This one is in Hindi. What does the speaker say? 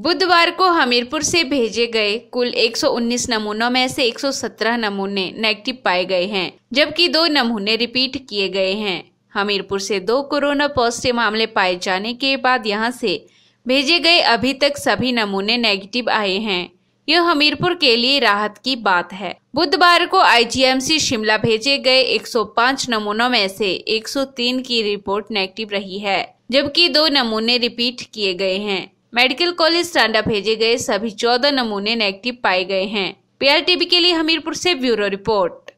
बुधवार को हमीरपुर से भेजे गए कुल 119 नमूनों में से 117 नमूने नेगेटिव पाए गए हैं जबकि दो नमूने रिपीट किए गए हैं हमीरपुर से दो कोरोना पॉजिटिव मामले पाए जाने के बाद यहां से भेजे गए अभी तक सभी नमूने नेगेटिव आए हैं यह हमीरपुर के लिए राहत की बात है बुधवार को आईजीएमसी शिमला भेजे गए 105 नमूनों में से 103 की रिपोर्ट नेगेटिव रही है जबकि दो नमूने रिपीट किए गए हैं मेडिकल कॉलेज टांडा भेजे गए सभी चौदह नमूने नेगेटिव पाए गए हैं पीआरटीवी के लिए हमीरपुर से ब्यूरो रिपोर्ट